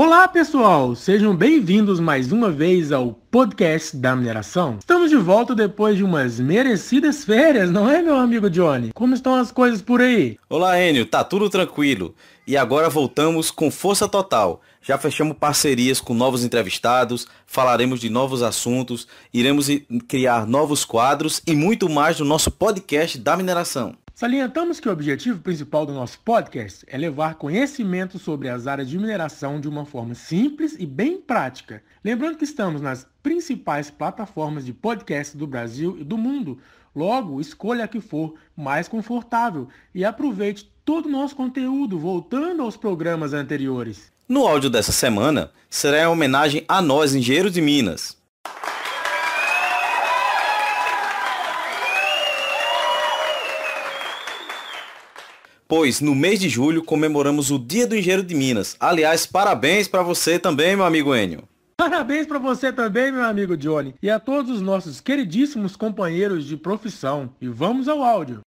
Olá pessoal, sejam bem-vindos mais uma vez ao podcast da mineração. Estamos de volta depois de umas merecidas férias, não é meu amigo Johnny? Como estão as coisas por aí? Olá Enio, tá tudo tranquilo. E agora voltamos com força total. Já fechamos parcerias com novos entrevistados, falaremos de novos assuntos, iremos criar novos quadros e muito mais no nosso podcast da mineração. Salientamos que o objetivo principal do nosso podcast é levar conhecimento sobre as áreas de mineração de uma forma simples e bem prática. Lembrando que estamos nas principais plataformas de podcast do Brasil e do mundo. Logo, escolha a que for mais confortável e aproveite todo o nosso conteúdo voltando aos programas anteriores. No áudio dessa semana, será em homenagem a nós, engenheiros de Minas, pois no mês de julho comemoramos o Dia do Engenheiro de Minas. Aliás, parabéns para você também, meu amigo Enio. Parabéns para você também, meu amigo Johnny, e a todos os nossos queridíssimos companheiros de profissão. E vamos ao áudio.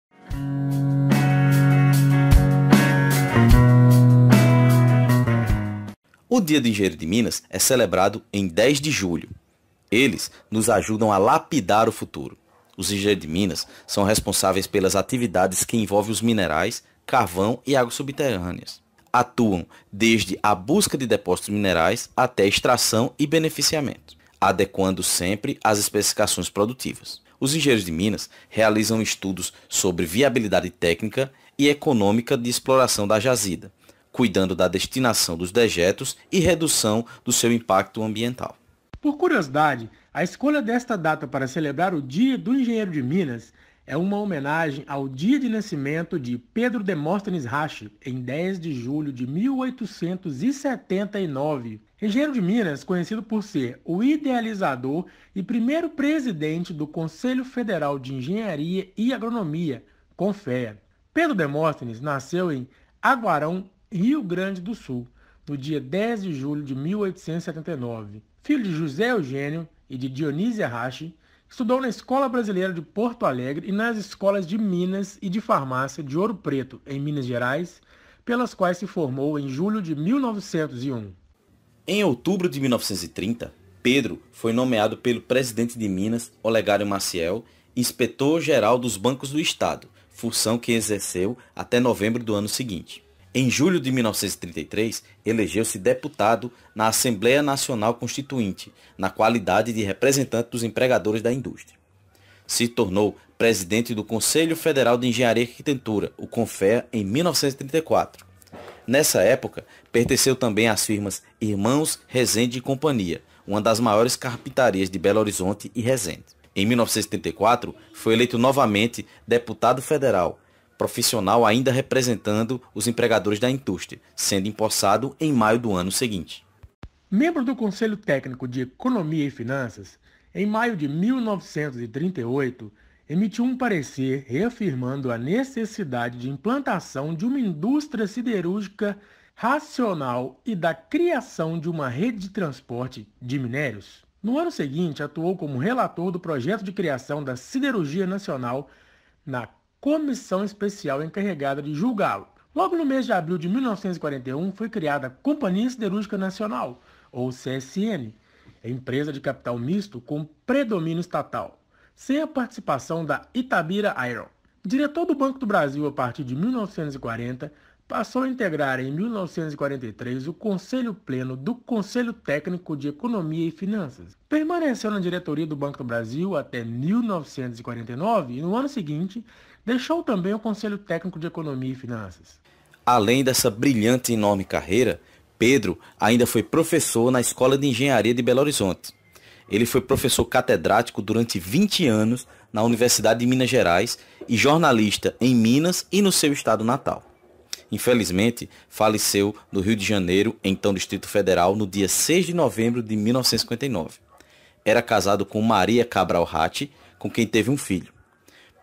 O Dia do Engenheiro de Minas é celebrado em 10 de julho. Eles nos ajudam a lapidar o futuro. Os engenheiros de Minas são responsáveis pelas atividades que envolvem os minerais, carvão e águas subterrâneas. Atuam desde a busca de depósitos minerais até extração e beneficiamento, adequando sempre às especificações produtivas. Os engenheiros de minas realizam estudos sobre viabilidade técnica e econômica de exploração da jazida, cuidando da destinação dos dejetos e redução do seu impacto ambiental. Por curiosidade, a escolha desta data para celebrar o Dia do Engenheiro de Minas é uma homenagem ao dia de nascimento de Pedro Demóstenes Rache, em 10 de julho de 1879. Engenheiro de Minas, conhecido por ser o idealizador e primeiro presidente do Conselho Federal de Engenharia e Agronomia, CONFEA. Pedro Demóstenes nasceu em Aguarão, Rio Grande do Sul, no dia 10 de julho de 1879. Filho de José Eugênio e de Dionísia Rache, Estudou na Escola Brasileira de Porto Alegre e nas escolas de Minas e de Farmácia de Ouro Preto, em Minas Gerais, pelas quais se formou em julho de 1901. Em outubro de 1930, Pedro foi nomeado pelo presidente de Minas, Olegário Maciel, inspetor-geral dos bancos do Estado, função que exerceu até novembro do ano seguinte. Em julho de 1933, elegeu-se deputado na Assembleia Nacional Constituinte, na qualidade de representante dos empregadores da indústria. Se tornou presidente do Conselho Federal de Engenharia e Arquitetura, o CONFEA, em 1934. Nessa época, pertenceu também às firmas Irmãos Resende e Companhia, uma das maiores carpintarias de Belo Horizonte e Resende. Em 1934, foi eleito novamente deputado federal profissional ainda representando os empregadores da indústria, sendo empossado em maio do ano seguinte. Membro do Conselho Técnico de Economia e Finanças, em maio de 1938, emitiu um parecer reafirmando a necessidade de implantação de uma indústria siderúrgica racional e da criação de uma rede de transporte de minérios. No ano seguinte, atuou como relator do projeto de criação da Siderurgia Nacional na comissão especial encarregada de julgá-lo. Logo no mês de abril de 1941 foi criada a Companhia Siderúrgica Nacional, ou CSN, empresa de capital misto com predomínio estatal, sem a participação da Itabira Iron. Diretor do Banco do Brasil a partir de 1940, passou a integrar em 1943 o Conselho Pleno do Conselho Técnico de Economia e Finanças. Permaneceu na diretoria do Banco do Brasil até 1949 e, no ano seguinte, deixou também o Conselho Técnico de Economia e Finanças. Além dessa brilhante e enorme carreira, Pedro ainda foi professor na Escola de Engenharia de Belo Horizonte. Ele foi professor catedrático durante 20 anos na Universidade de Minas Gerais e jornalista em Minas e no seu estado natal infelizmente, faleceu no Rio de Janeiro, então Distrito Federal, no dia 6 de novembro de 1959. Era casado com Maria Cabral Ratti, com quem teve um filho.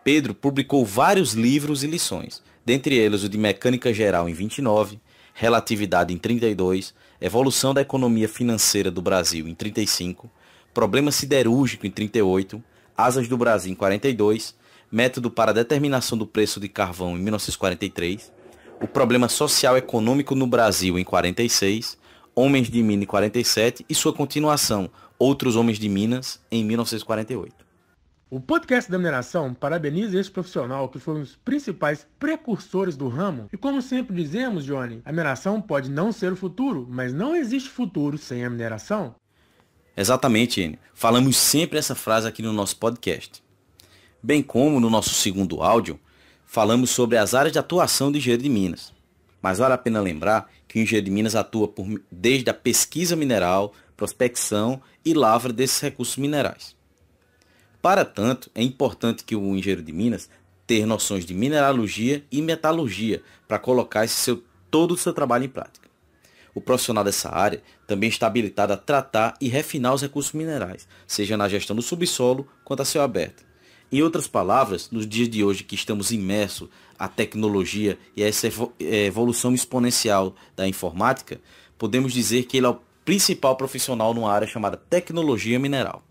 Pedro publicou vários livros e lições, dentre eles o de Mecânica Geral em 29, Relatividade em 32, Evolução da Economia Financeira do Brasil em 35, Problema Siderúrgico em 38, Asas do Brasil em 42, Método para a Determinação do Preço de Carvão em 1943, o problema social econômico no Brasil em 46, Homens de Minas em 47 e sua continuação, Outros Homens de Minas, em 1948. O podcast da mineração parabeniza esse profissional que foi um dos principais precursores do ramo. E como sempre dizemos, Johnny, a mineração pode não ser o futuro, mas não existe futuro sem a mineração. Exatamente, Enio. Falamos sempre essa frase aqui no nosso podcast. Bem como no nosso segundo áudio, falamos sobre as áreas de atuação do engenheiro de Minas. Mas vale a pena lembrar que o engenheiro de Minas atua por, desde a pesquisa mineral, prospecção e lavra desses recursos minerais. Para tanto, é importante que o engenheiro de Minas ter noções de mineralogia e metalurgia para colocar esse seu, todo o seu trabalho em prática. O profissional dessa área também está habilitado a tratar e refinar os recursos minerais, seja na gestão do subsolo quanto a céu aberto em outras palavras, nos dias de hoje que estamos imersos à tecnologia e a essa é, evolução exponencial da informática, podemos dizer que ele é o principal profissional numa área chamada tecnologia mineral.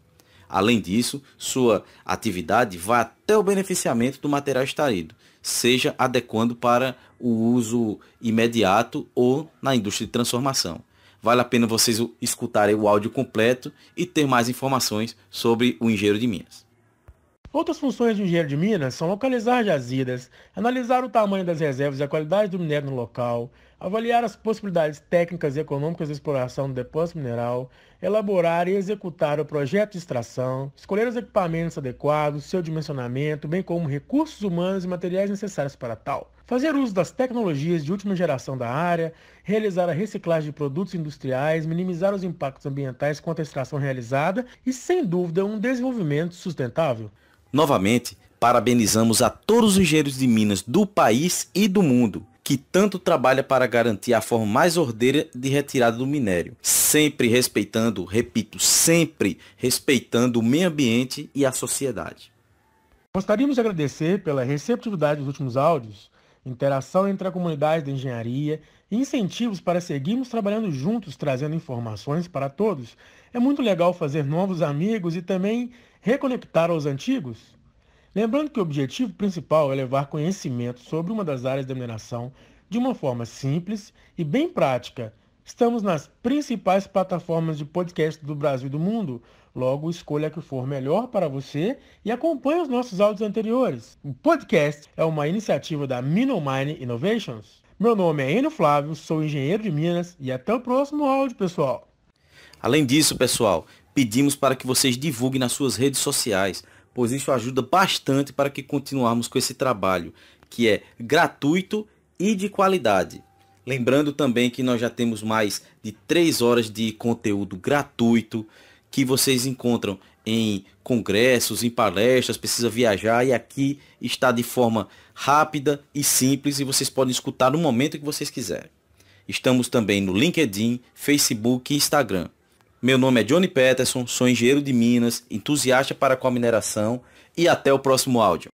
Além disso, sua atividade vai até o beneficiamento do material extraído, seja adequando para o uso imediato ou na indústria de transformação. Vale a pena vocês escutarem o áudio completo e ter mais informações sobre o engenheiro de Minas. Outras funções do engenheiro de minas são localizar jazidas, analisar o tamanho das reservas e a qualidade do minério no local, avaliar as possibilidades técnicas e econômicas de exploração do depósito mineral, elaborar e executar o projeto de extração, escolher os equipamentos adequados, seu dimensionamento, bem como recursos humanos e materiais necessários para tal fazer uso das tecnologias de última geração da área, realizar a reciclagem de produtos industriais, minimizar os impactos ambientais quanto à extração realizada e, sem dúvida, um desenvolvimento sustentável. Novamente, parabenizamos a todos os engenheiros de minas do país e do mundo que tanto trabalha para garantir a forma mais ordeira de retirada do minério, sempre respeitando, repito, sempre respeitando o meio ambiente e a sociedade. Gostaríamos de agradecer pela receptividade dos últimos áudios interação entre a comunidade de engenharia e incentivos para seguirmos trabalhando juntos, trazendo informações para todos. É muito legal fazer novos amigos e também reconectar aos antigos. Lembrando que o objetivo principal é levar conhecimento sobre uma das áreas da mineração de uma forma simples e bem prática, Estamos nas principais plataformas de podcast do Brasil e do mundo. Logo, escolha a que for melhor para você e acompanhe os nossos áudios anteriores. O podcast é uma iniciativa da Minomine Innovations. Meu nome é Enio Flávio, sou engenheiro de Minas e até o próximo áudio, pessoal. Além disso, pessoal, pedimos para que vocês divulguem nas suas redes sociais, pois isso ajuda bastante para que continuarmos com esse trabalho, que é gratuito e de qualidade. Lembrando também que nós já temos mais de 3 horas de conteúdo gratuito que vocês encontram em congressos, em palestras, precisa viajar e aqui está de forma rápida e simples e vocês podem escutar no momento que vocês quiserem. Estamos também no LinkedIn, Facebook e Instagram. Meu nome é Johnny Peterson, sou engenheiro de Minas, entusiasta para com a mineração e até o próximo áudio.